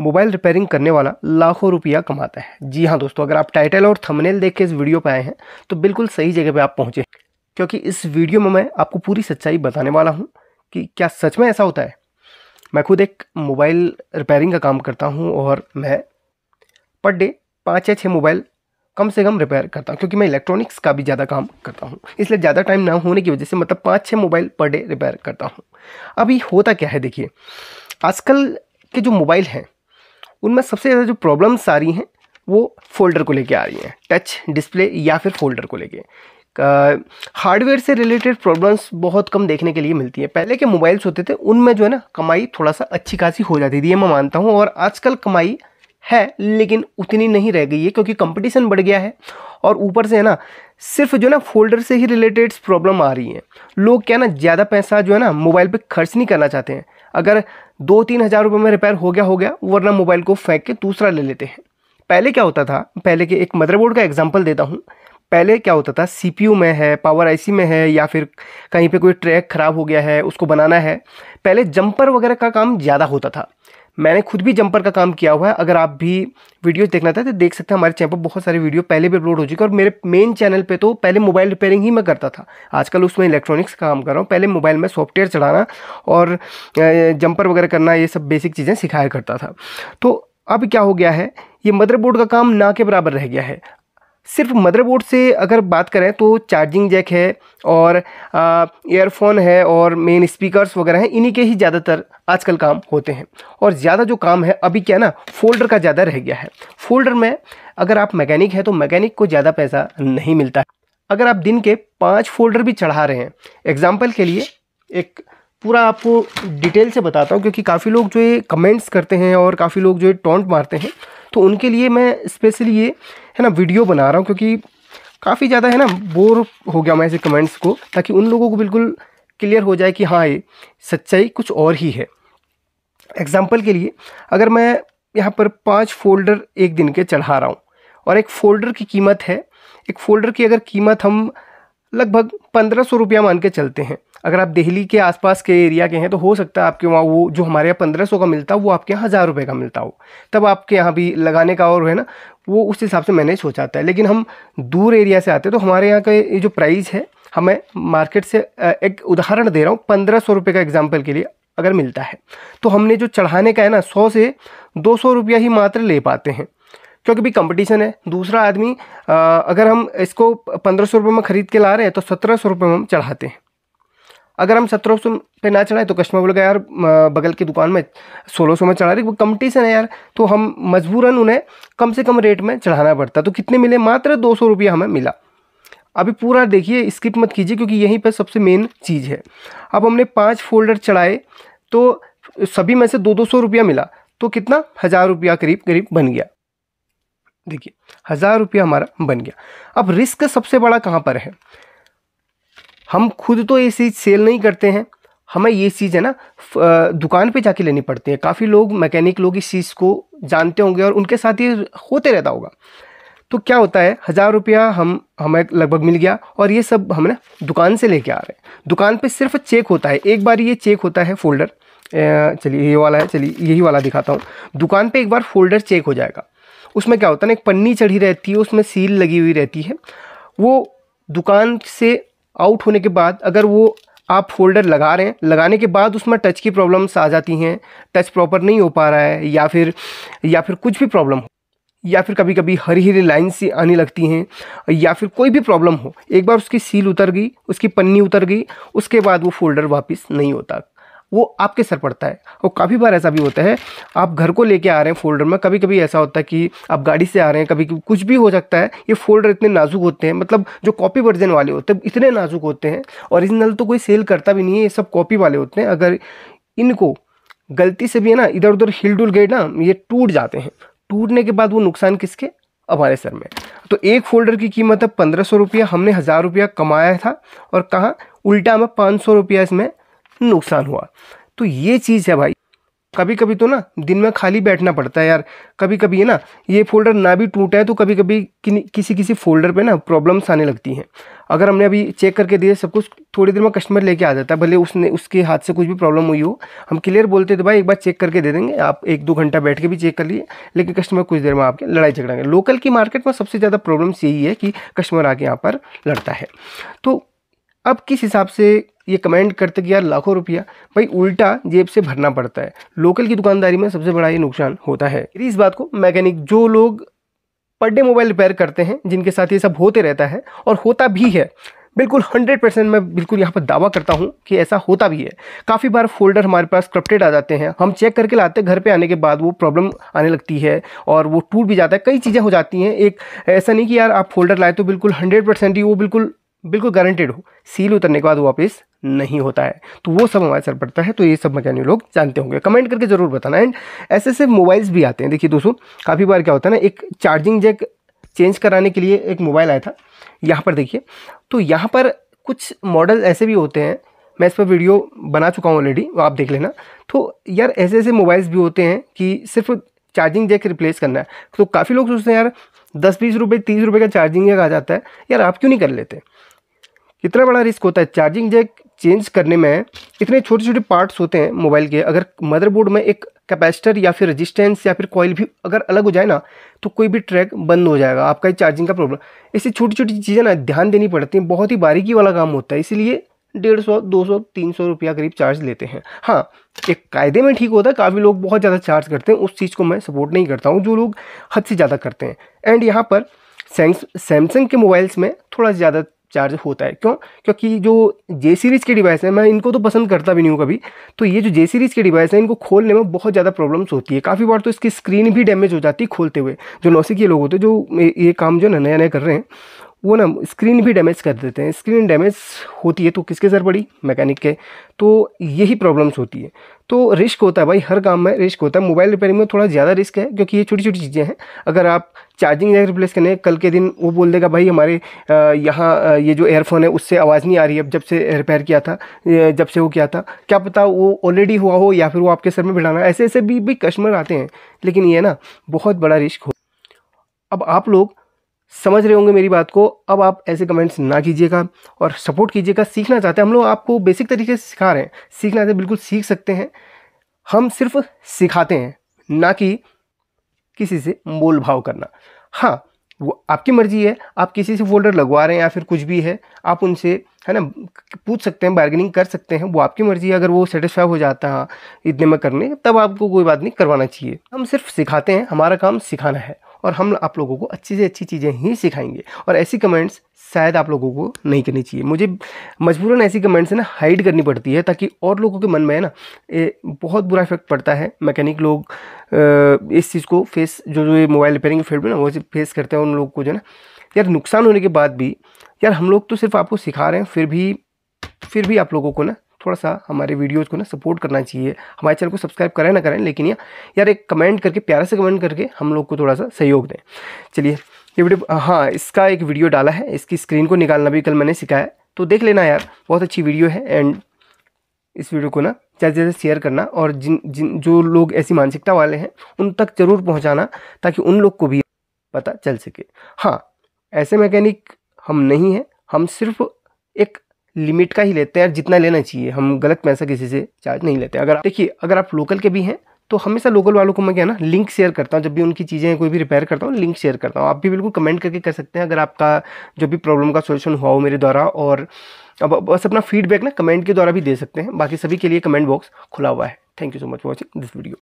mobile repairing करने वाला लाखों रुपया कमाता है जी हाँ दोस्तों अगर आप टाइटल और थंबनेल देख के इस वीडियो पर आए हैं तो बिल्कुल सही जगह पर आप पहुँचे क्योंकि इस वीडियो में मैं आपको पूरी सच्चाई बताने वाला हूँ कि क्या सच में ऐसा होता है मैं खुद एक मोबाइल रिपेयरिंग का काम करता हूँ और मैं पर डे पाँच या छः मोबाइल कम से कम रिपेयर करता हूँ क्योंकि मैं इलेक्ट्रॉनिक्स का भी ज़्यादा काम करता हूँ इसलिए ज़्यादा टाइम ना होने की वजह से मतलब पाँच छः मोबाइल पर डे रिपेयर करता हूँ अभी होता क्या है देखिए आजकल के जो मोबाइल हैं उनमें सबसे ज़्यादा जो प्रॉब्लम्स आ रही हैं वो फोल्डर को लेके आ रही हैं टच डिस्प्ले या फिर फोल्डर को लेके हार्डवेयर से रिलेटेड प्रॉब्लम्स बहुत कम देखने के लिए मिलती है पहले के मोबाइल्स होते थे उनमें जो है ना कमाई थोड़ा सा अच्छी खासी हो जाती थी ये मैं मानता हूँ और आजकल कमाई है लेकिन उतनी नहीं रह गई है क्योंकि कंपटीशन बढ़ गया है और ऊपर से है ना सिर्फ जो ना फोल्डर से ही रिलेटेड प्रॉब्लम आ रही है लोग क्या ना ज़्यादा पैसा जो है ना मोबाइल पर खर्च नहीं करना चाहते हैं अगर दो तीन हज़ार रुपये में रिपेयर हो गया हो गया वरना मोबाइल को फेंक के दूसरा ले लेते हैं पहले क्या होता था पहले के एक मदरबोर्ड का एग्जाम्पल देता हूँ पहले क्या होता था सी में है पावर आई में है या फिर कहीं पे कोई ट्रैक ख़राब हो गया है उसको बनाना है पहले जंपर वगैरह का काम ज़्यादा होता था मैंने खुद भी जंपर का काम किया हुआ है अगर आप भी वीडियोस देखना चाहते तो देख सकते हैं हमारे चैनल पर बहुत सारे वीडियो पहले भी अपलोड हो चुके हैं और मेरे मेन चैनल पे तो पहले मोबाइल रिपेयरिंग ही मैं करता था आजकल उसमें इलेक्ट्रॉनिक्स का काम कर रहा हूँ पहले मोबाइल में सॉफ्टवेयर चढ़ाना और जंपर वगैरह करना ये सब बेसिक चीज़ें सिखाया करता था तो अब क्या हो गया है ये मदरबोर्ड का काम ना के बराबर रह गया है सिर्फ मदरबोर्ड से अगर बात करें तो चार्जिंग जैक है और एयरफोन है और मेन स्पीकर्स वगैरह हैं इन्हीं के ही ज़्यादातर आजकल काम होते हैं और ज़्यादा जो काम है अभी क्या ना फोल्डर का ज़्यादा रह गया है फोल्डर में अगर आप मैकेनिक हैं तो मैकेनिक को ज़्यादा पैसा नहीं मिलता है अगर आप दिन के पाँच फोल्डर भी चढ़ा रहे हैं एग्ज़ाम्पल के लिए एक पूरा आपको डिटेल से बताता हूँ क्योंकि काफ़ी लोग जो ये कमेंट्स करते हैं और काफ़ी लोग जो ये टोंट मारते हैं तो उनके लिए मैं स्पेशली ये है ना वीडियो बना रहा हूँ क्योंकि काफ़ी ज़्यादा है ना बोर हो गया मैं ऐसे कमेंट्स को ताकि उन लोगों को बिल्कुल क्लियर हो जाए कि हाँ ये सच्चाई कुछ और ही है एग्ज़ाम्पल के लिए अगर मैं यहाँ पर पाँच फोल्डर एक दिन के चढ़ा रहा हूँ और एक फ़ोल्डर की कीमत है एक फ़ोल्डर की अगर कीमत हम लगभग पंद्रह सौ रुपया मान के चलते हैं अगर आप दिल्ली के आसपास के एरिया के हैं तो हो सकता है आपके वहाँ वो जो हमारे यहाँ पंद्रह सौ का मिलता है वो आपके यहाँ हज़ार रुपये का मिलता हो तब आपके यहाँ भी लगाने का और है ना वो उस हिसाब से मैनेज हो जाता है लेकिन हम दूर एरिया से आते हैं तो हमारे यहाँ का ये जो प्राइस है हमें मार्केट से एक उदाहरण दे रहा हूँ पंद्रह सौ रुपये का एग्जाम्पल के लिए अगर मिलता है तो हमने जो चढ़ाने का है ना सौ से दो सौ रुपया ही मात्र ले पाते हैं क्योंकि भी कंपटीशन है दूसरा आदमी अगर हम इसको पंद्रह सौ रुपये में ख़रीद के ला रहे हैं तो सत्रह सौ रुपये में हम चढ़ाते हैं अगर हम सत्रह सौ पे ना चढ़ाएं तो कस्टमर बोलेगा यार बगल की दुकान में सोलह सौ में चढ़ा रही वो कम्पटिशन है यार तो हम मजबूरन उन्हें कम से कम रेट में चढ़ाना पड़ता तो कितने मिले मात्र दो सौ रुपया हमें मिला अभी पूरा देखिए स्किप मत कीजिए क्योंकि यहीं पर सबसे मेन चीज़ है अब हमने पाँच फोल्डर चढ़ाए तो सभी में से दो दो सौ रुपया मिला तो कितना हज़ार रुपया करीब करीब बन गया देखिए हज़ार रुपया हमारा बन गया अब रिस्क सबसे बड़ा कहाँ पर है हम खुद तो ये चीज़ सेल नहीं करते हैं हमें ये चीज़ है ना दुकान पे जाके लेनी पड़ती है काफ़ी लोग मैकेनिक लोग इस चीज़ को जानते होंगे और उनके साथ ये होते रहता होगा तो क्या होता है हज़ार रुपया हम हमें लगभग मिल गया और ये सब हम ना दुकान से लेके आ रहे हैं दुकान पे सिर्फ चेक होता है एक बार ये चेक होता है फोल्डर चलिए ये वाला है चलिए यही वाला दिखाता हूँ दुकान पर एक बार फोल्डर चेक हो जाएगा उसमें क्या होता है ना एक पन्नी चढ़ी रहती है उसमें सील लगी हुई रहती है वो दुकान से आउट होने के बाद अगर वो आप फोल्डर लगा रहे हैं लगाने के बाद उसमें टच की प्रॉब्लम्स आ जाती हैं टच प्रॉपर नहीं हो पा रहा है या फिर या फिर कुछ भी प्रॉब्लम हो या फिर कभी कभी हरी हरी लाइन सी आने लगती हैं या फिर कोई भी प्रॉब्लम हो एक बार उसकी सील उतर गई उसकी पन्नी उतर गई उसके बाद वो फोल्डर वापस नहीं होता वो आपके सर पड़ता है और काफ़ी बार ऐसा भी होता है आप घर को लेके आ रहे हैं फोल्डर में कभी कभी ऐसा होता है कि आप गाड़ी से आ रहे हैं कभी कुछ भी हो सकता है ये फोल्डर इतने नाजुक होते हैं मतलब जो कॉपी वर्जन वाले होते हैं इतने नाजुक होते हैं ओरिजिनल तो कोई सेल करता भी नहीं है ये सब कॉपी वाले होते हैं अगर इनको गलती से भी है ना इधर उधर हिल डुल गए ना ये टूट जाते हैं टूटने के बाद वो नुकसान किसके हमारे सर में तो एक फोल्डर की कीमत है पंद्रह सौ रुपया हमने हज़ार रुपया कमाया था और कहाँ उल्टा हमें पाँच सौ रुपया इसमें नुकसान हुआ तो ये चीज़ है भाई कभी कभी तो ना दिन में खाली बैठना पड़ता है यार कभी कभी है ना ये फोल्डर ना भी टूटा है तो कभी कभी किसी किसी फोल्डर पे ना प्रॉब्लम्स आने लगती हैं अगर हमने अभी चेक करके दिए सब कुछ थोड़ी देर में कस्टमर लेके आ जाता है भले उसने उसके हाथ से कुछ भी प्रॉब्लम हुई हो हम क्लियर बोलते थे तो भाई एक बार चेक करके दे देंगे आप एक दो घंटा बैठ के भी चेक कर लिए लेकिन कस्टमर कुछ देर में आपके लड़ाई झगड़ेंगे लोकल की मार्केट में सबसे ज़्यादा प्रॉब्लम्स यही है कि कस्टमर आके यहाँ पर लड़ता है तो अब किस हिसाब से ये कमेंट करते कि यार लाखों रुपया भाई उल्टा जेब से भरना पड़ता है लोकल की दुकानदारी में सबसे बड़ा ये नुकसान होता है इस बात को मैकेनिक जो लोग पर डे मोबाइल रिपेयर करते हैं जिनके साथ ये सब होते रहता है और होता भी है बिल्कुल हंड्रेड परसेंट मैं बिल्कुल यहाँ पर दावा करता हूँ कि ऐसा होता भी है काफ़ी बार फोल्डर हमारे पास करप्टेड आ जाते हैं हम चेक करके लाते हैं घर पे आने के बाद वो प्रॉब्लम आने लगती है और वो टूट भी जाता है कई चीज़ें हो जाती हैं एक ऐसा नहीं कि यार आप फोल्डर लाए तो बिल्कुल हंड्रेड परसेंट ही वो बिल्कुल बिल्कुल गारंटेड हो सील उतरने के बाद वापस नहीं होता है तो वो सब हमारे सर पड़ता है तो ये सब मैकेनिक लोग जानते होंगे कमेंट करके ज़रूर बताना एंड ऐसे ऐसे मोबाइल्स भी आते हैं देखिए दोस्तों काफ़ी बार क्या होता है ना एक चार्जिंग जैक चेंज कराने के लिए एक मोबाइल आया था यहाँ पर देखिए तो यहाँ पर कुछ मॉडल ऐसे भी होते हैं मैं इस पर वीडियो बना चुका हूँ ऑलरेडी आप देख लेना तो यार ऐसे ऐसे मोबाइल्स भी होते हैं कि सिर्फ चार्जिंग जैक रिप्लेस करना है तो काफ़ी लोग सोचते हैं यार दस बीस रुपये तीस रुपये का चार्जिंग जैक आ जाता है यार आप क्यों नहीं कर लेते कितना बड़ा रिस्क होता है चार्जिंग जैक चेंज करने में इतने छोटे छोटे पार्ट्स होते हैं मोबाइल के अगर मदरबोर्ड में एक कैपेसिटर या फिर रेजिस्टेंस या फिर कॉइल भी अगर अलग हो जाए ना तो कोई भी ट्रैक बंद हो जाएगा आपका ही चार्जिंग का प्रॉब्लम ऐसी छोटी छोटी चीज़ें ना ध्यान देनी पड़ती हैं बहुत ही बारीकी वाला काम होता है इसीलिए डेढ़ सौ दो सौ तीन सौ रुपया करीब चार्ज लेते हैं हाँ एक कायदे में ठीक होता है काफ़ी लोग बहुत ज़्यादा चार्ज करते हैं उस चीज़ को मैं सपोर्ट नहीं करता हूँ जो लोग हद से ज़्यादा करते हैं एंड यहाँ पर सैमसंग के मोबाइल्स में थोड़ा ज़्यादा चार्ज होता है क्यों क्योंकि जो जे सीरीज़ के डिवाइस हैं मैं इनको तो पसंद करता भी नहीं हूँ कभी तो ये जो जे सीरीज़ के डिवाइस हैं इनको खोलने में बहुत ज़्यादा प्रॉब्लम्स होती है काफ़ी बार तो इसकी स्क्रीन भी डैमेज हो जाती है खोलते हुए जो नौसिक लोग होते हैं जो ये काम जो है नया नया कर रहे हैं वो ना स्क्रीन भी डैमेज कर देते हैं स्क्रीन डैमेज होती है तो किसके सर पड़ी मैकेनिक के तो यही प्रॉब्लम्स होती है तो रिस्क होता है भाई हर काम में रिस्क होता है मोबाइल रिपेयरिंग में थोड़ा ज़्यादा रिस्क है क्योंकि ये छोटी छोटी चीज़ें हैं अगर आप चार्जिंग जैक रिप्लेस करने कल के दिन वो बोल देगा भाई हमारे यहाँ ये जो एयरफोन है उससे आवाज़ नहीं आ रही है जब से रिपेयर किया था जब से वो किया था क्या पता वो ऑलरेडी हुआ हो या फिर वो आपके सर में बिठाना ऐसे ऐसे भी भी कस्टमर आते हैं लेकिन ये ना बहुत बड़ा रिस्क हो अब आप लोग समझ रहे होंगे मेरी बात को अब आप ऐसे कमेंट्स ना कीजिएगा और सपोर्ट कीजिएगा सीखना चाहते हैं हम लोग आपको बेसिक तरीके से सिखा रहे हैं सीखना चाहते बिल्कुल सीख सकते हैं हम सिर्फ सिखाते हैं ना कि किसी से मोल भाव करना हाँ वो आपकी मर्जी है आप किसी से फोल्डर लगवा रहे हैं या फिर कुछ भी है आप उनसे है ना पूछ सकते हैं बार्गेनिंग कर सकते हैं वो आपकी मर्जी है अगर वो सेटिस्फाई हो जाता है इतने में करने तब आपको कोई बात नहीं करवाना चाहिए हम सिर्फ सिखाते हैं हमारा काम सिखाना है और हम आप लोगों को अच्छी से अच्छी चीज़ें ही सिखाएंगे और ऐसी कमेंट्स शायद आप लोगों को नहीं करनी चाहिए मुझे मजबूरन ऐसी कमेंट्स है ना हाइड करनी पड़ती है ताकि और लोगों के मन में है ना बहुत बुरा इफेक्ट पड़ता है मैकेनिक लोग इस चीज़ को फेस जो जो मोबाइल रिपेयरिंग फील्ड में ना वो फेस करते हैं उन लोगों को जो है ना यार नुकसान होने के बाद भी यार हम लोग तो सिर्फ आपको सिखा रहे हैं फिर भी फिर भी आप लोगों को ना थोड़ा सा हमारे वीडियोज़ को ना सपोर्ट करना चाहिए हमारे चैनल को सब्सक्राइब करें ना करें लेकिन या, यार एक कमेंट करके प्यारे से कमेंट करके हम लोग को थोड़ा सा सहयोग दें चलिए ये वीडियो हाँ इसका एक वीडियो डाला है इसकी स्क्रीन को निकालना भी कल मैंने सिखाया तो देख लेना यार बहुत अच्छी वीडियो है एंड इस वीडियो को ना ज़्यादा ज़्यादा शेयर करना और जिन जिन जो लोग ऐसी मानसिकता वाले हैं उन तक ज़रूर पहुंचाना ताकि उन लोग को भी पता चल सके हाँ ऐसे मैकेनिक हम नहीं हैं हम सिर्फ एक लिमिट का ही लेते हैं जितना लेना चाहिए हम गलत पैसा किसी से चार्ज नहीं लेते अगर देखिए अगर आप लोकल के भी हैं तो हमेशा लोकल वालों को मैं क्या ना लिंक शेयर करता हूँ जब भी उनकी चीज़ें कोई भी रिपेयर करता हूँ लिंक शेयर करता हूँ आप भी बिल्कुल कमेंट करके कर सकते हैं अगर आपका जो भी प्रॉब्लम का सोल्यूशन हुआ हो मेरे द्वारा और अब बस अपना फीडबैक ना कमेंट के द्वारा भी दे सकते हैं बाकी सभी के लिए कमेंट बॉक्स खुला हुआ है thank you so much for watching this video